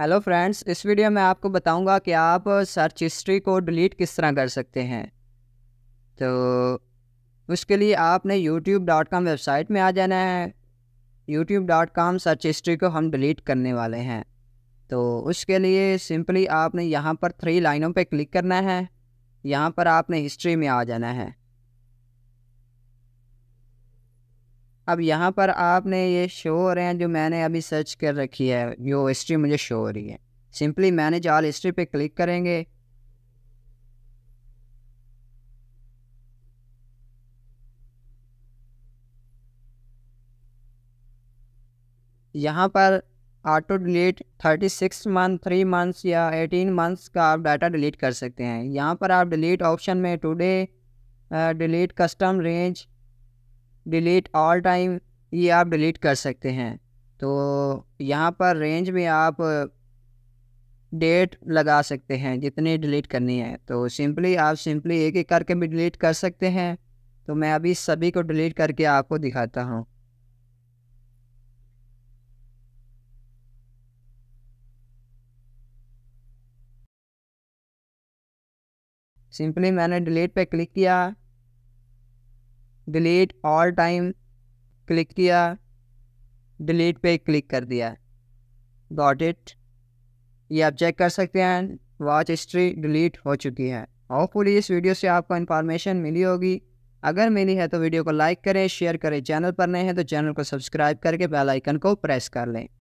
hello friends इस video में आपको बताऊंगा कि आप सर्च हिस्ट्री को डिलीट किस तरह कर सकते हैं तो उसके लिए आपने youtube.com वेबसाइट में आ जाना है youtube.com सर्च हिस्ट्री को हम डिलीट करने वाले हैं तो उसके लिए सिंपली आपने यहाँ पर थ्री लाइनों पर क्लिक करना है यहाँ पर आपने हिस्ट्री में आ जाना है अब यहाँ पर आपने ये शो हो रहे हैं जो मैंने अभी सर्च कर रखी है जो हिस्ट्री मुझे शो हो रही है सिंपली मैनेज ऑल हिस्ट्री पे क्लिक करेंगे यहाँ पर auto delete thirty six month three months या एटीन मंथ्स का आप डाटा डिलीट कर सकते हैं यहाँ पर आप डिलीट ऑप्शन में today delete custom range delete all time ये आप डिलीट कर सकते हैं तो यहाँ पर रेंज में आप डेट लगा सकते हैं जितनी डिलीट करनी है तो सिंपली आप सिंपली एक एक करके भी डिलीट कर सकते हैं तो मैं अभी सभी को डिलीट करके आपको दिखाता हूँ सिंपली मैंने डिलीट पे क्लिक किया डिलीट ऑल टाइम क्लिक किया डिलीट पे क्लिक कर दिया गॉट इट ये आप चेक कर सकते हैं वॉच हिस्ट्री डिलीट हो चुकी है होपफुली इस वीडियो से आपको इन्फॉर्मेशन मिली होगी अगर मिली है तो वीडियो को लाइक करें शेयर करें चैनल पर नए हैं तो चैनल को सब्सक्राइब करके बेल आइकन को प्रेस कर लें